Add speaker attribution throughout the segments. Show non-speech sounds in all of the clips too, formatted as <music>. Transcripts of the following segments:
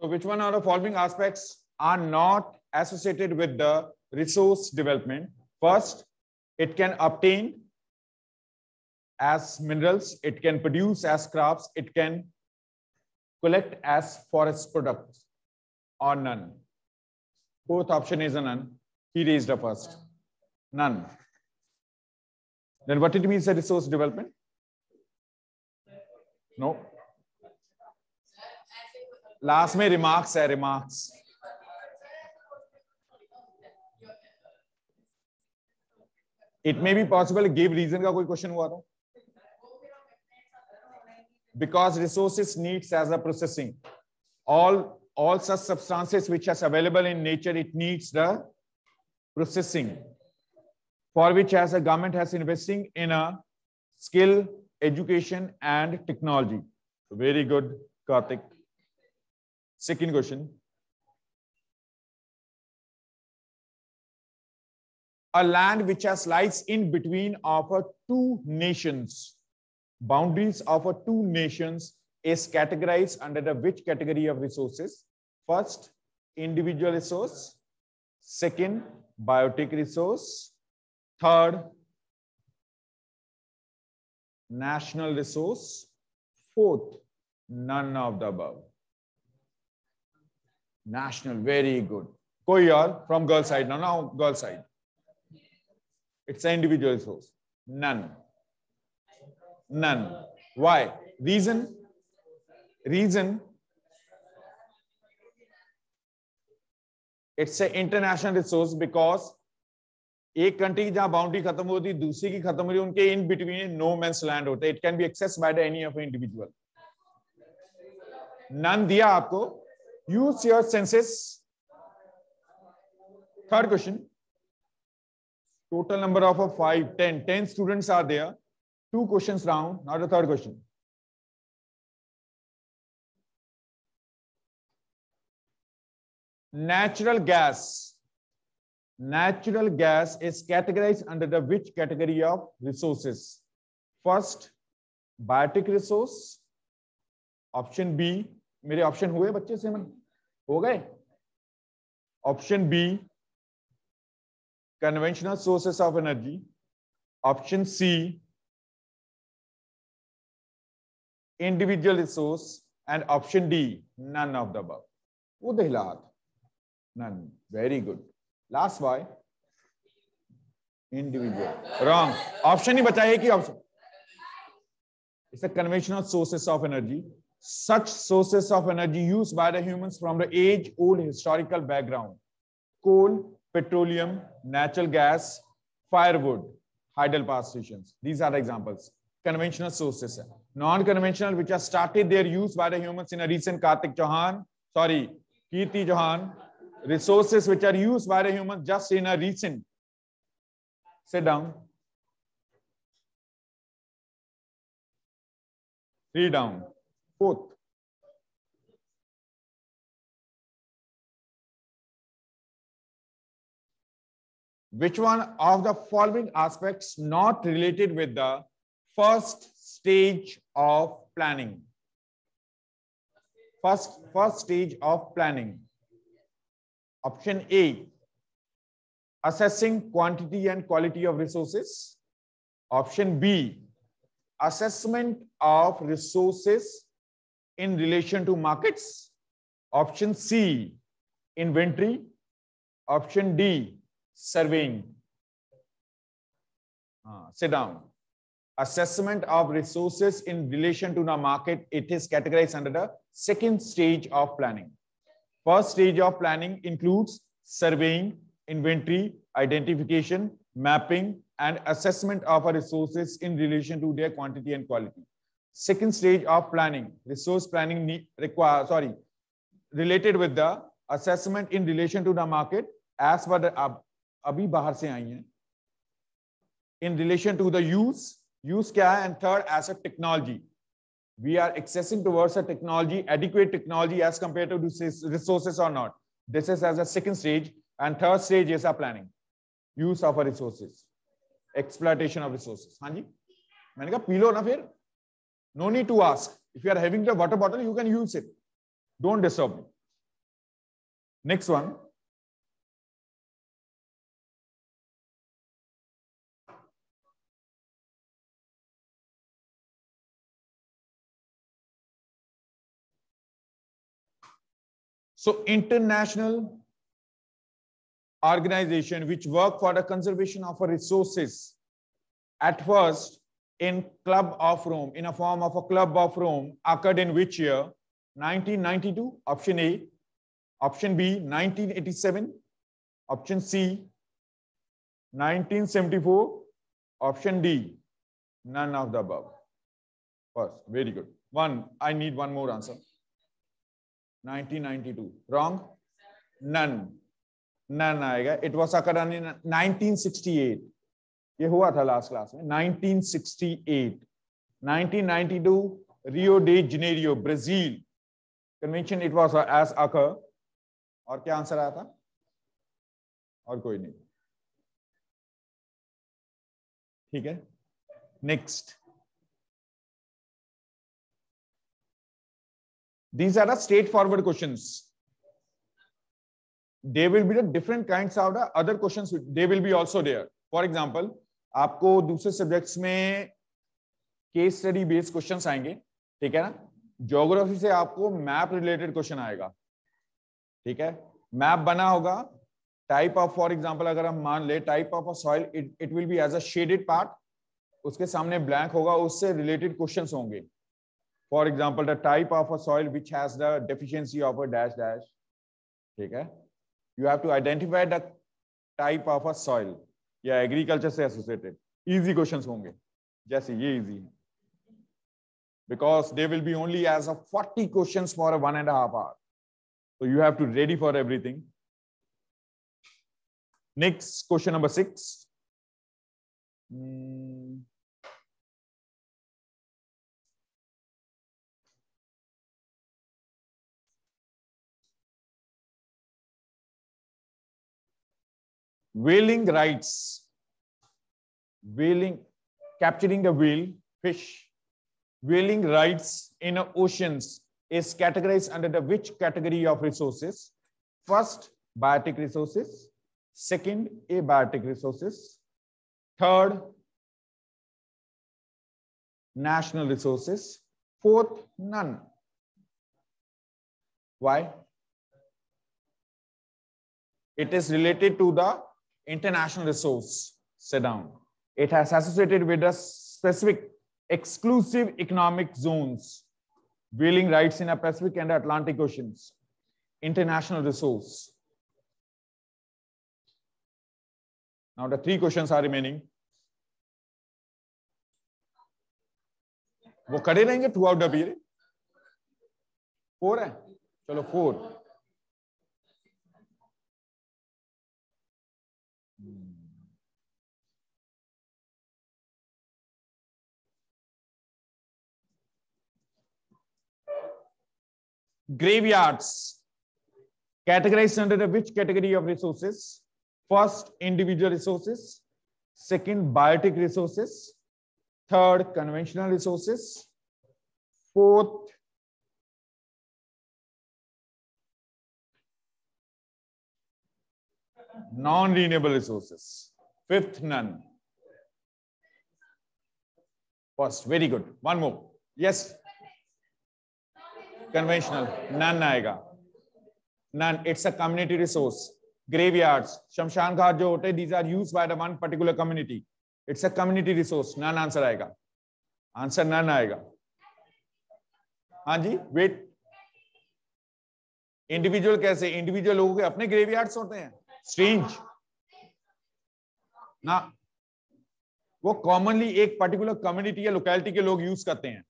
Speaker 1: So which one out of following aspects are not associated with the resource development? First, it can obtain as minerals, it can produce as crops, it can collect as forest products or none. Fourth option is a none. He raised the first. None. Then what it means a resource development? No. Last में remarks है remarks it may be possible give reason का कोई question हुआ तो because resources needs as a processing all all such substances which as available in nature it needs the processing for which as a government has investing in a skill education and technology very good Kartik Second question. A land which has lies in between of two nations, boundaries of two nations is categorized under the which category of resources? First, individual resource. Second, biotic resource. Third, national resource. Fourth, none of the above. national very good koi और from girl side now now girl side it's an individual source none none why reason reason it's a international resource because एक country की जहां boundary खत्म होती दूसरी की खत्म होती उनके in between no man's land होता है it can be access by the any of individual none दिया आपको Use your senses. Third question. Total number of a 5 10 10 students are there. Two questions round, not a third question. Natural gas. Natural gas is categorized under the which category of resources? First, biotic resource. Option B. mere option hue bacche se मन हो गए option B conventional sources of energy
Speaker 2: option C individual
Speaker 1: resource and option D none of the बब दिला none very good last why individual wrong option ही बताइए कि option it's conventional sources of energy such sources of energy used by the humans from the age-old historical background. Coal, petroleum, natural gas, firewood, hydropower power stations. These are the examples. Conventional sources. Non-conventional, which are started their use by the humans in a recent Kartik Chauhan, sorry, Kirti Chauhan. Resources which are used by the humans just in a recent. Sit down.
Speaker 2: Read down which
Speaker 1: one of the following aspects not related with the first stage of planning first first stage of planning option a assessing quantity and quality of resources option b assessment of resources in relation to markets. Option C, inventory. Option D, surveying. Uh, sit down. Assessment of resources in relation to the market, it is categorized under the second stage of planning. First stage of planning includes surveying, inventory, identification, mapping, and assessment of our resources in relation to their quantity and quality second stage of planning, resource planning require, sorry, related with the assessment in relation to the market as per the ab, abhi bahar se aayi hain. In relation to the use, use kya hai? And third, asset technology. We are accessing towards a technology, adequate technology as compared to resources or not. This is as a second stage and third stage is a planning. Use of our resources, exploitation of resources. हाँ मैंने कहा P ना फिर no need to ask. If you are having the water bottle, you can use it. Don't disturb me. Next one.
Speaker 2: So international
Speaker 1: organization which work for the conservation of resources. At first, in Club of Rome, in a form of a Club of Rome, occurred in which year? 1992, option A. Option B, 1987. Option C, 1974. Option D, none of the above. First, very good. One, I need one more answer. 1992. Wrong? None. None. It was occurred in 1968. ये हुआ था last class में 1968 1992 Rio de Janeiro Brazil convention it was एस अक और क्या answer आया
Speaker 2: था और कोई नहीं ठीक है next
Speaker 1: these are the straightforward questions they will be the different kinds of the other questions they will be also there for example आपको दूसरे सब्जेक्ट्स में केस स्टडी बेस्ड क्वेश्चंस आएंगे ठीक है ना ज्योग्राफी से आपको मैप रिलेटेड क्वेश्चन आएगा ठीक है मैप बना होगा टाइप ऑफ फॉर एग्जांपल अगर हम मान ले type of soil it will be as a shaded part उसके सामने ब्लैंक होगा उससे रिलेटेड क्वेश्चन होंगे for example the type of a soil which has the deficiency of a dash dash ठीक है you have to identify the type of a soil या agriculture से associated easy question होंगे जैसे ये इजी है because they will be only as a forty question for one and half hour तो you have to ready for everything next question number six Whaling rights. Whaling, capturing a whale, fish. Whaling rights in oceans is categorized under the which category of resources? First, biotic resources. Second, abiotic resources. Third, national resources. Fourth, none. Why? It is related to the international resource, sit down. It has associated with a specific exclusive economic zones, whaling rights in the Pacific and Atlantic Oceans, international resource. Now the three questions are remaining.
Speaker 2: वो खड़े है चलो
Speaker 1: Graveyards categorized under which category of resources? First, individual resources. Second, biotic resources. Third, conventional resources. Fourth, non-renewable resources. Fifth, none. First, very good. One more. Yes. Conventional none आएगा none it's a community resource graveyards शमशान घाट जो होते हैं these are use by the one particular community it's a community resource none answer आएगा answer none आएगा हाँ जी वेट इंडिविजुअल कैसे इंडिविजुअल लोगों के अपने ग्रेवयार्ड्स होते हैं स्ट्रेंज ना वो कॉमनली एक पर्टिकुलर कम्युनिटी या लोकेलिटी के लोग यूज करते हैं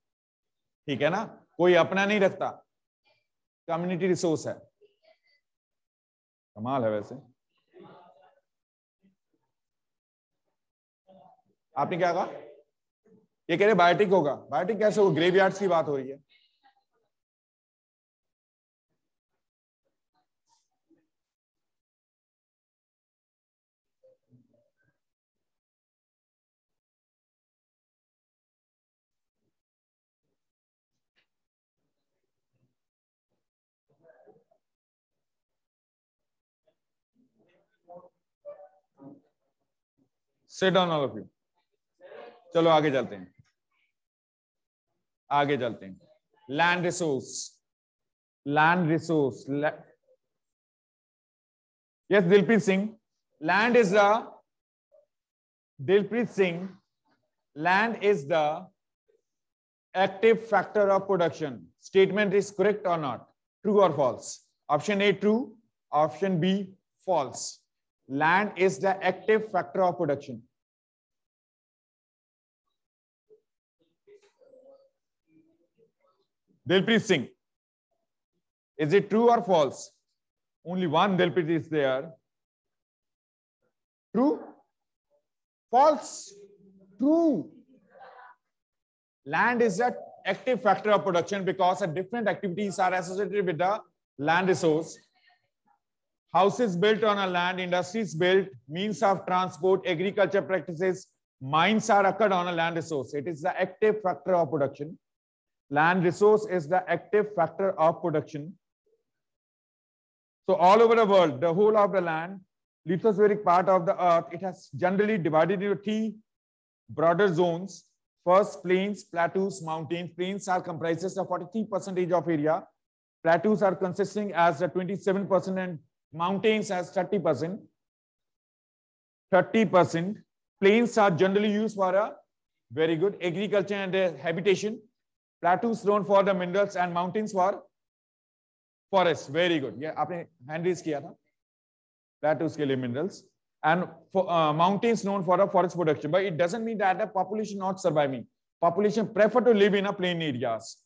Speaker 1: ठीक है ना कोई अपना नहीं रखता कम्युनिटी रिसोर्स है कमाल है वैसे आपने क्या कहा ये कह रहे बायोटिक होगा बायोटिक कैसे होगा ग्रेवयार्ड की बात हो रही है Sit down all of you. चलो आगे चलते Aage आगे चलते हैं land resource land resource yes land is the Dilpreet Singh land is the active factor of production statement is correct or not true or false option a true option b false land is the active factor of production Delpreet Singh. Is it true or false? Only one Delpreet is there. True? False? True. Land is an active factor of production because different activities are associated with the land resource. Houses built on a land, industries built, means of transport, agriculture practices, mines are occurred on a land resource. It is the active factor of production. Land resource is the active factor of production. So all over the world, the whole of the land, lithospheric part of the earth, it has generally divided into three broader zones. First, plains, plateaus, mountains. Plains are comprises of 43% of area. Plateaus are consisting as the 27% and mountains as 30%. 30%. Plains are generally used for a very good agriculture and habitation plateaus known for the minerals and mountains for forests. Very good. Yeah, आपने hand raise किया था. Plateaus के लिए minerals and for, uh, mountains known for the forest production. But it doesn't mean that the population not surviving. Population prefer to live in a plain areas.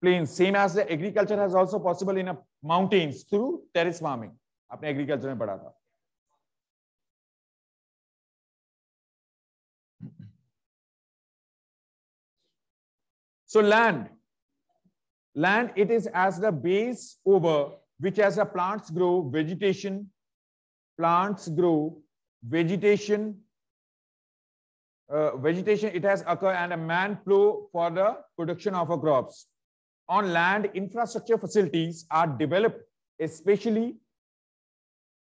Speaker 1: Plains, same as the agriculture has also possible in a mountains through terrace farming. आपने agriculture में So land, land, it is as the base over which as the plants grow, vegetation, plants grow, vegetation, uh, vegetation, it has occur and a man flow for the production of crops. On land, infrastructure facilities are developed, especially,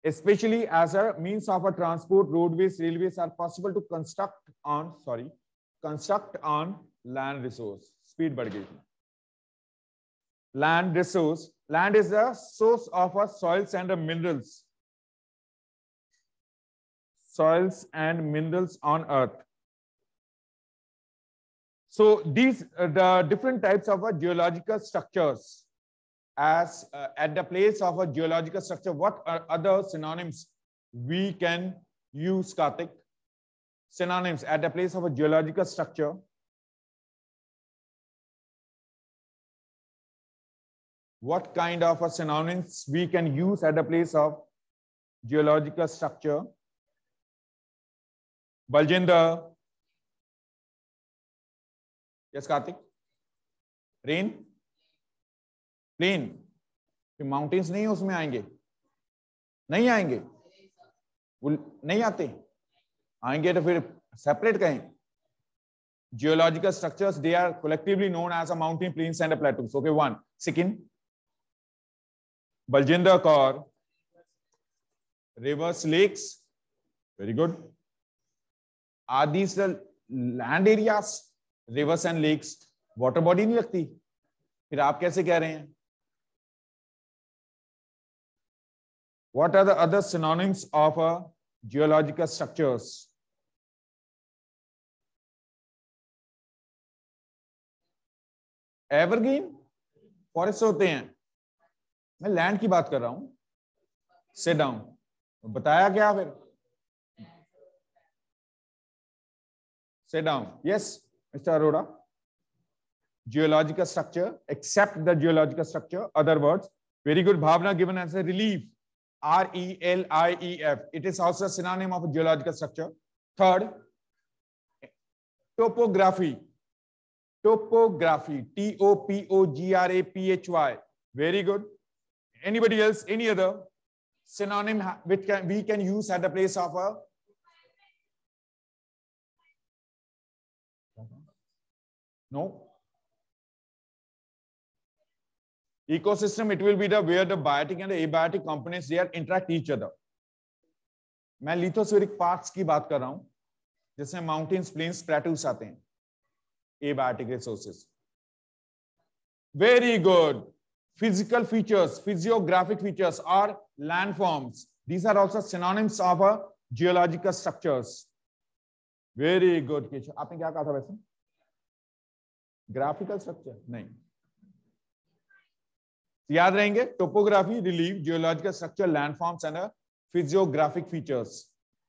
Speaker 1: especially as a means of a transport, roadways, railways are possible to construct on, sorry, construct on land resource. Speed बढ़ land resource. Land is the source of our soils and minerals. Soils and minerals on earth. So these uh, the different types of our geological structures. As uh, at the place of a geological structure, what are other synonyms we can use, Kartik? Synonyms at
Speaker 2: the place of a geological structure.
Speaker 1: what kind of a synonyms we can use at the place of geological structure. Baljinder.
Speaker 2: Yes, kartik Rain.
Speaker 1: Plain. mountains nahi usme aayenge nahi aayenge wo nahi aate aayenge to fir separate kahe geological structures they are collectively known as a mountain plains and a plateaus okay one second Baljinder Kaur, rivers, lakes, very good. Are these the land areas? Rivers and lakes, water body नहीं लगती फिर आप कैसे कह रहे हैं What are
Speaker 2: the other synonyms of a geological structures? Evergreen
Speaker 1: forest होते हैं मैं लैंड की बात कर रहा हूं से डाउन बताया क्या फिर से down yes mister Arora geological structure accept the geological structure other word very good Bhavna given as a relief R E L I E F it is also synonym of geological structure third topography topography T O P O G R A P H Y very good Anybody else? Any other synonym which can, we can use at the place of a No. Ecosystem, it will be the where the biotic and the abiotic components they are interact each other. मैं lithospheric parts की बात कर रहा हूं जिसमें mountains plains plateaus आते हैं abiotic resources very good Physical features, physiographic features are landforms. These are also synonyms of a geological structures. Very good. आपने क्या कहा था वैसे ग्राफिकल स्ट्रक्चर नहीं याद रहेंगे topography relief geological structure landforms and physiographic features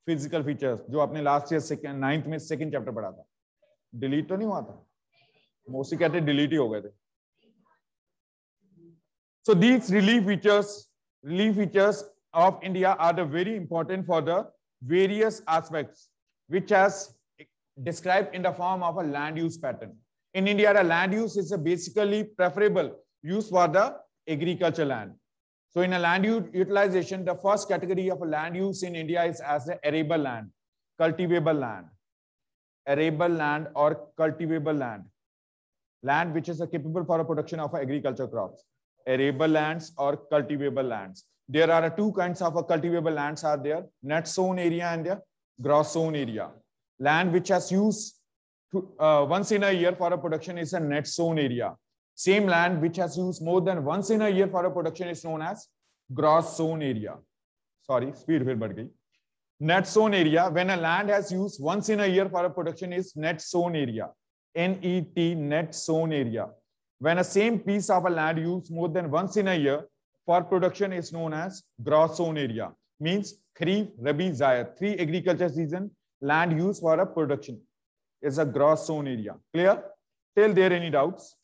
Speaker 1: physical features जो आपने लास्ट ईयर सेकेंड नाइन्थ में सेकेंड चैप्टर पढ़ा था डिलीट तो नहीं हुआ था मोस्टली कहते डिलीट ही हो गए थे So these relief features, relief features of India are the very important for the various aspects, which has described in the form of a land use pattern. In India, the land use is basically preferable use for the agriculture land. So in a land utilization, the first category of land use in India is as the arable land, cultivable land, arable land or cultivable land, land which is capable for the production of agriculture crops arable lands or cultivable lands. There are two kinds of cultivable lands are there, net sown area and the gross sown area. Land which has used uh, once in a year for a production is a net sown area. Same land which has used more than once in a year for a production is known as gross sown area. Sorry, speed will but गई. Net sown area, when a land has used once in a year for a production is net sown area. NET, net sown area. When a same piece of a land used more than once in a year for production is known as gross zone area, means Kharif, Rabi, Zayat, three agriculture season, land used for a production is a gross zone area. Clear? Till there any doubts?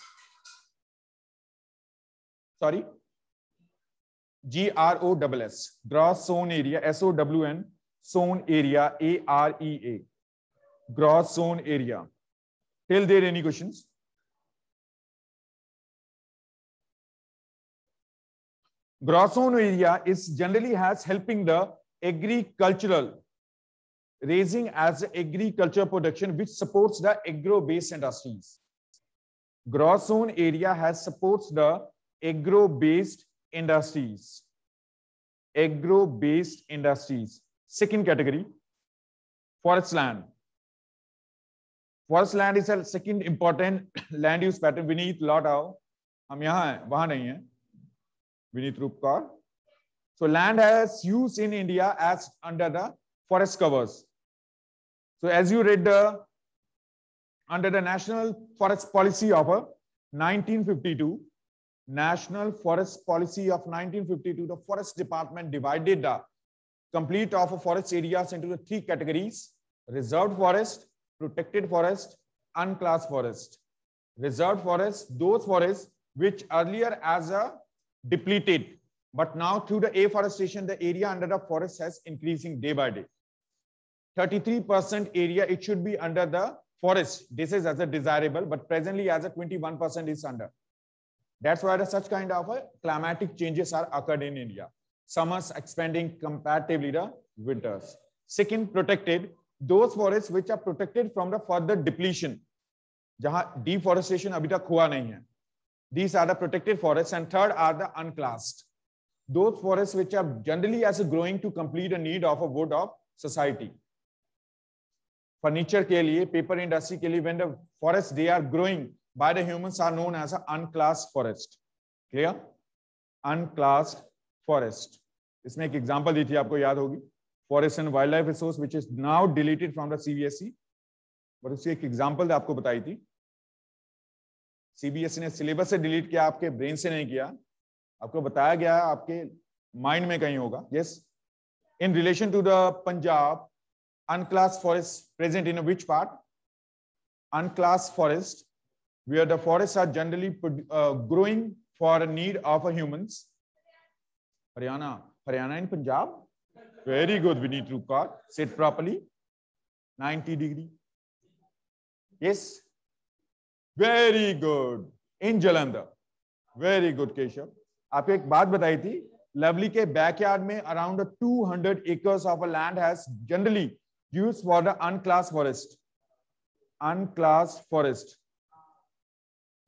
Speaker 1: Sorry? G-R-O-S-S, gross zone area, S-O-W-N, zone area, A R E A, gross zone area. Till there any questions? Grossono area is generally has helping the agricultural raising as agriculture production, which supports the agro-based industries. Gross zone area has supports the agro-based industries. Agro-based industries. Second category, forest land. Forest land is a second important <coughs> land use pattern. beneath lot of, हम यहाँ वहाँ नहीं हैं. Vinit Rupkar. So land has use in India as under the forest covers. So as you read the under the National Forest Policy of 1952, uh, National Forest Policy of 1952, the Forest Department divided the complete of forest areas into the three categories, reserved forest, protected forest, unclassed forest. Reserved forest, those forests which earlier as a depleted. But now through the afforestation, the area under the forest has increasing day by day. 33% area, it should be under the forest. This is as a desirable, but presently as a 21% is under. That's why the such kind of a climatic changes are occurred in India. Summers expanding comparatively the winters. Second, protected. Those forests which are protected from the further depletion. jahan deforestation abhi tak hua nahi hai These are the protected forests. And third are the unclassed. Those forests which are generally as a growing to complete a need of a wood of society. Furniture ke liye, paper industry ke liye, when the forests they are growing by the humans are known as a unclassed forest. Clear? Unclassed forest. isme ek example di thi aapko yaad hogi forest and wildlife resource which is now deleted from the the but usse ek example de aapko batayi thi CBSE ने syllabus से delete किया आपके brain से नहीं किया आपको बताया गया आपके माइंड में कहीं होगा yes in relation to the Punjab unclass forest present in which part unclass forest we are the forest are generally growing for need of humans Haryana Haryana in Punjab very good we need to cot set properly 90 degree yes very good in Jalandhar very good Keshav आपको एक बात बताई थी Lovely के backyard में around 200 hundred acres of a land has generally use for the unclass forest unclass forest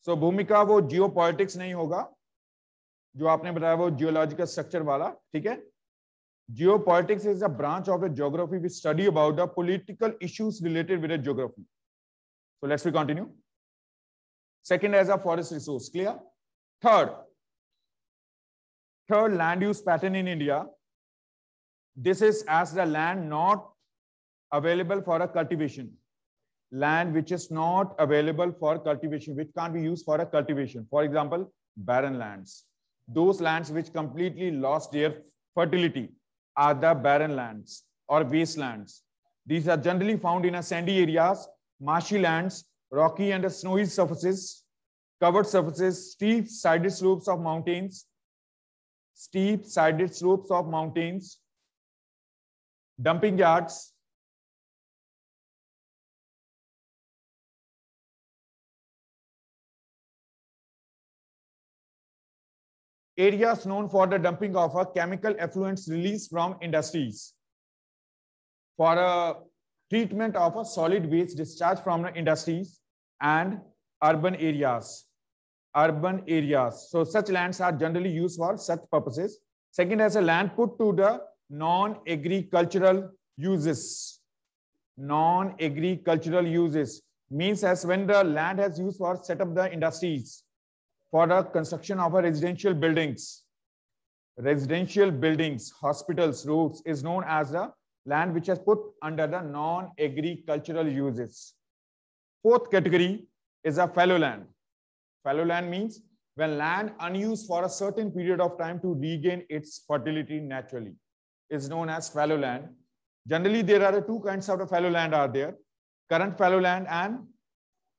Speaker 1: so Bhumika वो जियो नहीं होगा जो आपने बताया वो जियोलॉजिकल स्ट्रक्चर वाला ठीक है geopolitics is a branch of geography which study study about the political issues related the geography so let's we continue Second, as a forest resource. Clear? Third, third land use pattern in India. This is as the land not available for a cultivation. Land which is not available for cultivation, which can't be used for a cultivation. For example, barren lands. Those lands which completely lost their fertility are the barren lands or wastelands. These are generally found in a sandy areas, marshy lands, rocky and snowy surfaces, covered surfaces, steep-sided slopes of mountains, steep-sided slopes of mountains,
Speaker 2: dumping yards,
Speaker 1: areas known for the dumping of a chemical effluents released from industries. For a treatment of a solid waste discharge from the industries and urban areas. Urban areas. So such lands are generally used for such purposes. Second, as a land put to the non-agricultural uses. Non-agricultural uses means as when the land has used for set up the industries for the construction of a residential buildings. Residential buildings, hospitals, roads is known as the land which has put under the non-agricultural uses. Fourth category is a fallow land. Fallow land means when land unused for a certain period of time to regain its fertility naturally is known as fallow land. Generally, there are two kinds of fallow land are there, current fallow land and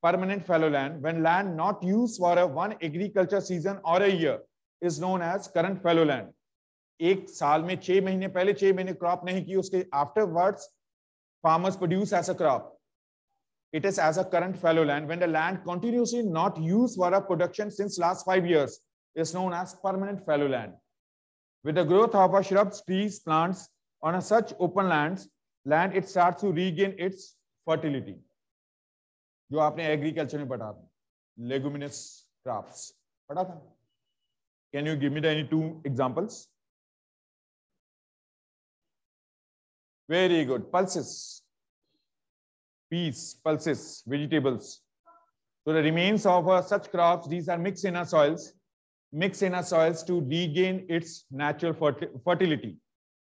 Speaker 1: permanent fallow land. When land not used for a one agriculture season or a year is known as current fallow land. एक साल में छह महीने पहले छह महीने crop नहीं की उसके afterwards farmers produce as a crop it is as a current fallow land when the land continuously not use for a production since last five years is known as permanent fallow land with the growth of a shrubs trees plants on a such open land land it start to regain its fertility जो आपने agriculture में पढ़ा था leguminous crops पढ़ा था can you give me the any two examples Very good. Pulses. Peas, pulses, vegetables. So the remains of uh, such crops, these are mixed in our soils, mixed in our soils to regain its natural fertility.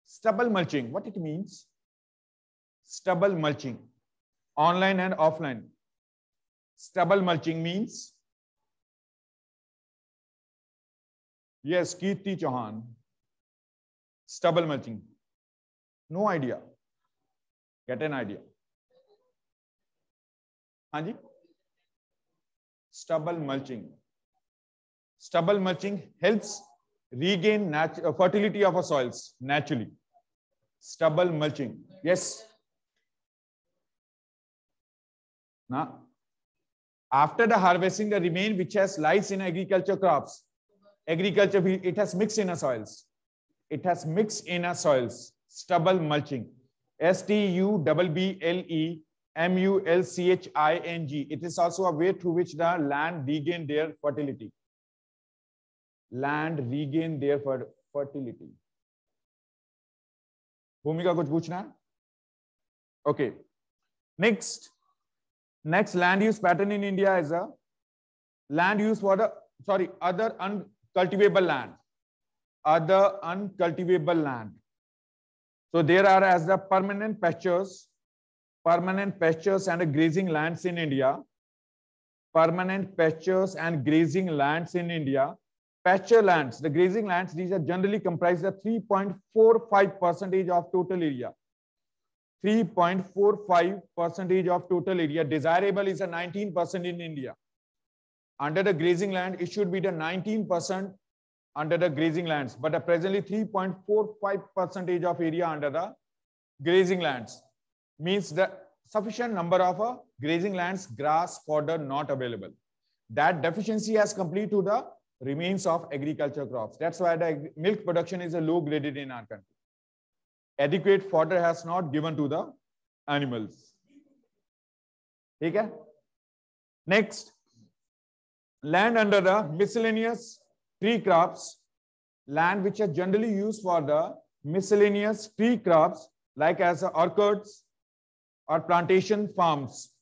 Speaker 1: Stubble mulching, what it means? Stubble mulching, online and
Speaker 2: offline. Stubble mulching means? Yes, Kirti Chauhan. Stubble mulching. No idea. Get an idea.
Speaker 1: ji. Stubble mulching. Stubble mulching helps regain uh, fertility of our soils naturally. Stubble mulching. Yes. Now, after the harvesting, the remain which has lies in agriculture crops, agriculture, it has mixed in our soils. It has mixed in our soils stubble mulching. S T U B B L E M U L C H I N G. It is also a way through which the land regain their fertility. Land regain their fertility. भूमिका kuch पूछना Okay. Next, next land use pattern in India is a land use for the sorry other uncultivable land, other uncultivable land. So there are as the permanent pastures, permanent pastures and grazing lands in India, permanent pastures and grazing lands in India. Pasture lands, the grazing lands, these are generally comprised of 3.45 percentage of total area. 3.45 percentage of total area. Desirable is a 19% in India. Under the grazing land, it should be the 19% under the grazing lands, but uh, presently 3.45 percentage of area under the grazing lands means the sufficient number of uh, grazing lands grass fodder not available. That deficiency has complete to the remains of agriculture crops. That's why the milk production is a low graded in our country. Adequate fodder has not given to the animals. Okay? Next, land under the miscellaneous tree crops, land which are generally used for the miscellaneous tree crops like as orchards or plantation farms.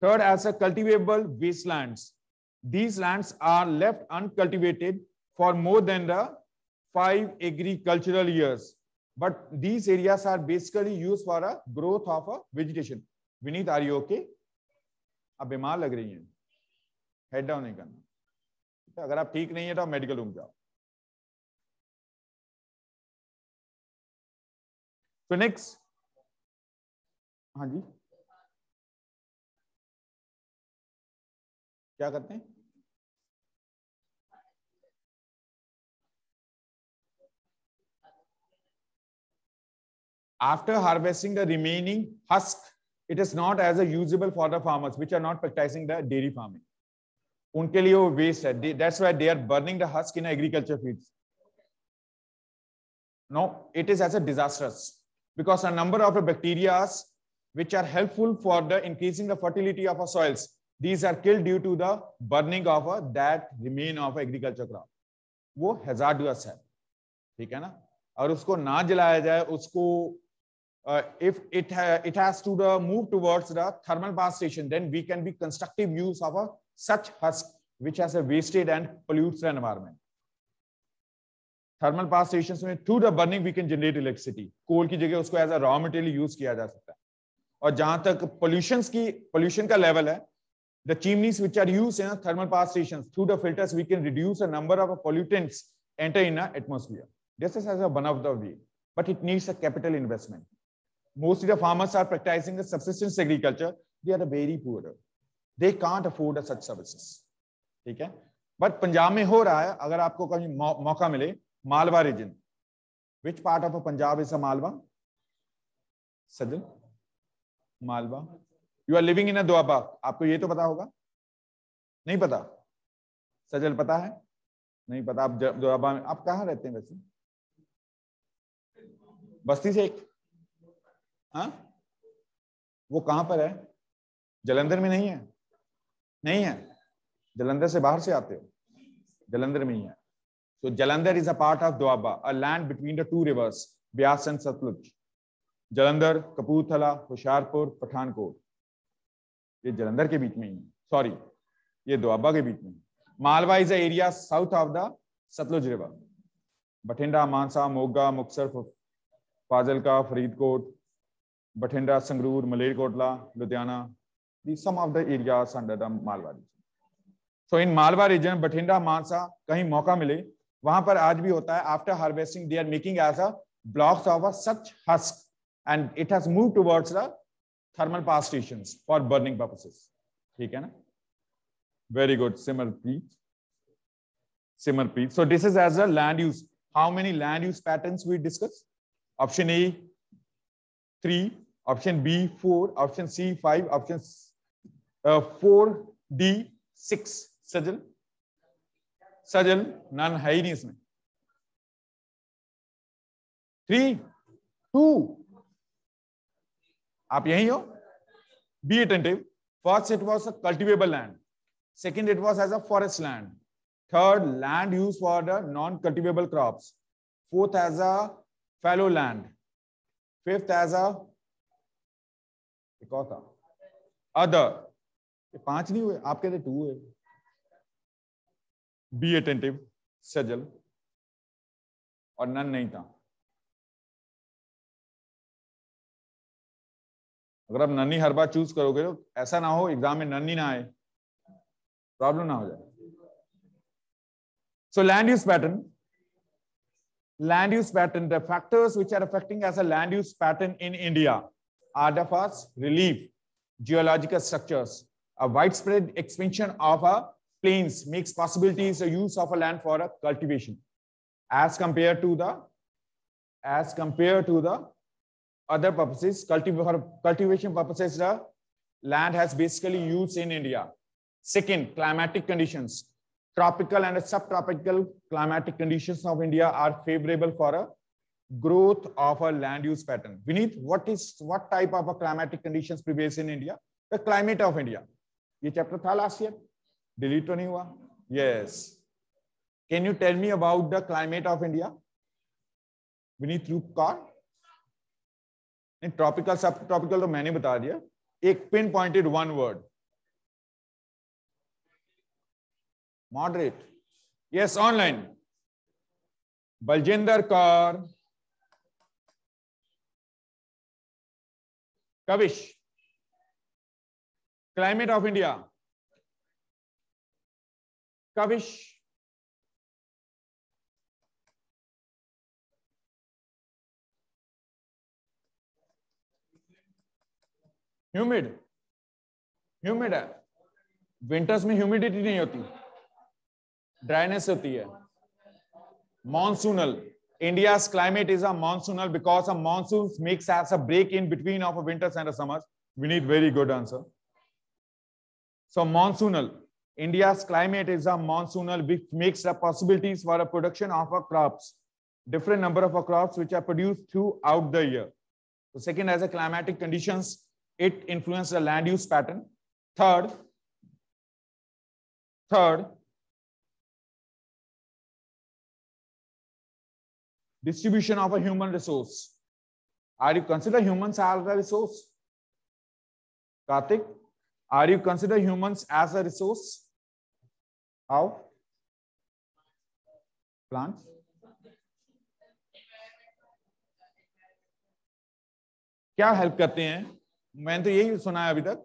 Speaker 1: Third, as a cultivable wastelands. These lands are left uncultivated for more than the five agricultural years. But these areas are basically used for a growth of a vegetation. Vineet, are you okay? आप बीमार लग रही अगर आप
Speaker 2: ठीक नहीं है तो आप मेडिकल रूम जाओ फिनिक्स हाँ जी क्या करते हैं
Speaker 1: after harvesting the remaining husk it is not as a usable for the farmers which are not practicing the dairy farming उनके लिए वो वेस्ट है that's why they are burning the husk in agriculture fields no it is as a disasters because a number of bacteria which are helpful for the increasing the fertility of a soils these are killed due to the burning of a that remain of agriculture crop वो hazardous है ठीक है ना और उसको ना जलाया जाए उसको uh, if it ha it has to the move towards the thermal power station, then we can be constructive use of a such husk which has a wasted and pollutes the environment. thermal power stations mein through the burning we can generate electricity coal ki jagah usko as a raw material use kiya ja sakta hai aur jahan tak pollutions ki pollution ka level hai the chimneys which are used in thermal power stations through the filters we can reduce the number of pollutants enter in our atmosphere this is as a one of the way but it needs a capital investment mostly the farmers are practicing the subsistence agriculture. They are very poor. They can't afford such services. ठीक है but Punjab में हो रहा है अगर आपको कहीं मौका मिले Malwa region which part of Punjab is a Malwa Sajal Malwa you are living in a Doaba आपको ये तो पता होगा नहीं पता सजल पता है नहीं पता आप दुआबा में आप कहाँ रहते हैं वैसे बस्ती से एक हा? वो कहां पर है जलंधर में नहीं है नहीं है जलंधर से बाहर से आते हो जलंधर में ही है तो Jalandhar is a part of Doaba a land between the two rivers Beas and Sutlej Jalandhar Kapurthala Hoshiarpur Pathankot ये जलंधर के बीच में ही है सॉरी ये द्वाबा के बीच में Malwa is a area south of the Sutlej river Bathinda Mansa Moga Muktsar Fazilka Faridkot Bathinda, Sangrur, Malerkotla, Ludhiana. These some of the areas under the Malwa region. So in Malwa region, Bathinda, Mansa, कहीं मौका मिले वहां पर आज भी होता है after harvesting, they are making as a blocks of a such husk and it has moved towards the thermal power stations for burning purposes. ठीक है ना very good simarpreet simarpreet so this is as a land use how many land use patterns we discuss option a three, option B four option C five option four D six Sajal Sajal none है ही नहीं इसमें three two आप यही हो be attentive first it was a cultivable land second it was as a forest land third land use for the non cultivable crop fourth as a fallow land fifth as a एक और था
Speaker 2: other
Speaker 1: पांच नहीं हुए आप कहते to हुए
Speaker 2: be attentive सजल और नन नहीं था अगर आप नन्नी हर बार चूज करोगे तो ऐसा
Speaker 1: ना हो एग्जाम में नन्नी ना आए प्रॉब्लम ना हो जाए so land use pattern land use pattern the factors which are affecting as a land use pattern in India Ardafas relief, geological structures. A widespread expansion of a plains makes possibilities the use of a land for a cultivation as compared to the as compared to the other purposes cultiv for cultivation purposes the land has basically used in india second climatic conditions tropical and subtropical climatic conditions of india are favorable for a growth of a land use pattern. Vineet, what is what type of a climatic conditions prevails in India? The climate of India. ये chapter था last year delete तो नहीं हुआ yes can you tell me about the climate of India Vineet Roopkar नहीं tropical subtropical तो मैंने बता दिया एक pin pointed one word moderate yes online Baljinder Kaur
Speaker 2: Kavish climate of India Kavish humid
Speaker 1: humid है विंटर्स में ह्यूमिडिटी नहीं होती ड्राइनेस होती है monsoonal India's climate is a monsoonal because a monsoon makes us a break in between of a winters and a summers. We need very good answer. So monsoonal. India's climate is a monsoonal which makes the possibilities for a production of a crops. Different number of crops which are produced throughout the year. So second, as a climatic conditions, it influences the land use pattern. Third, third,
Speaker 2: distribution of a human resource.
Speaker 1: Are you consider humans as a resource? kartik are you consider humans as a resource? How? Plants? क्या help करते हैं मैंने तो यही सुना है अभी तक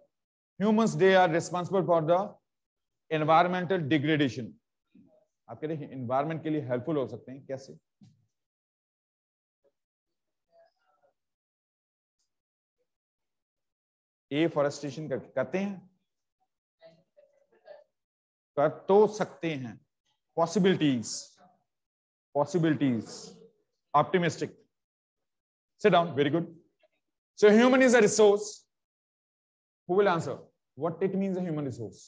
Speaker 1: humans they are responsible for the environmental degradation आप कह रहे हैं इन्वायरमेंट के लिए हेल्पफुल हो सकते हैं कैसे एफॉरेस्टेशन करते हैं कर तो सकते हैं possibilities possibilities optimistic sit down very good so human is a resource who will answer
Speaker 2: what it means a human resource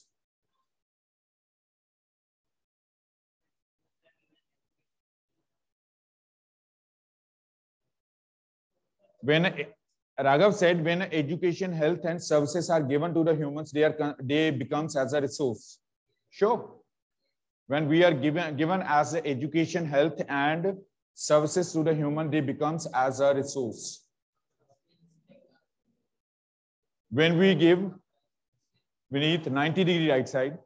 Speaker 1: when Raghav said, when education, health, and services are given to the humans, they, are, they becomes as a resource. Sure. When we are given, given as education, health, and services to the human, they becomes as a resource. When we give, we need 90 degree right side.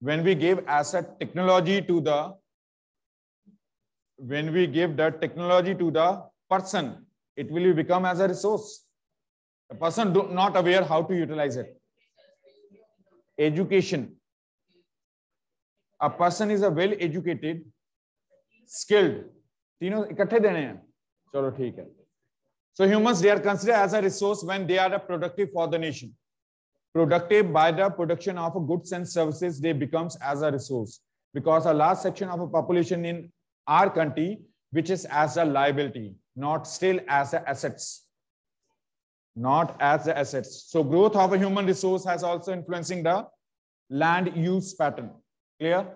Speaker 1: When we give as a technology to the, when we give the technology to the person, it will become as a resource. A person do, not aware how to utilize it. Education. A person is a well educated, skilled. तीनों इकट्ठे देने हैं चलो ठीक है so humans they are considered as a resource when they are productive for the nation productive by the production of goods and services they becomes as a resource because a large section of a population in our country which is as a liability, not still as a assets. Not as the assets. So growth of a human resource has also influencing the land use pattern. Clear?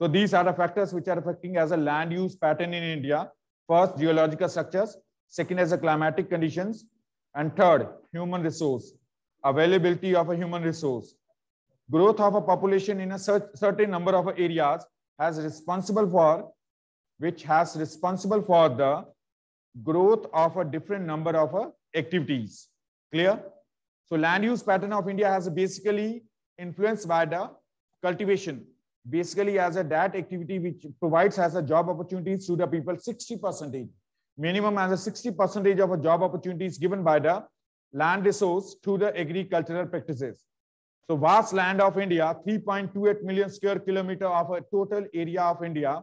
Speaker 1: So these are the factors which are affecting as a land use pattern in India. First, geological structures. Second as the climatic conditions. And third, human resource. Availability of a human resource. Growth of a population in a certain number of areas has responsible for which has responsible for the growth of a different number of uh, activities. Clear? So land use pattern of India has basically influenced by the cultivation. Basically as a that activity which provides as a job opportunities to the people 60 percentage. Minimum as a 60 percentage of a job opportunities given by the land resource to the agricultural practices. So vast land of India, 3.28 million square kilometer of a total area of India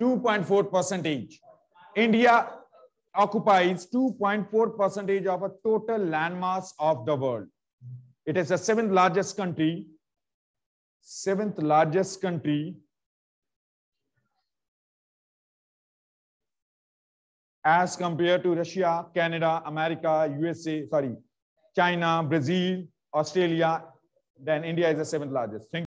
Speaker 1: 2.4 percentage. India occupies 2.4 percentage of a total landmass of the world. It is the seventh largest country, seventh largest country as compared to Russia, Canada, America, USA, sorry, China, Brazil, Australia, then India is the seventh largest. Thank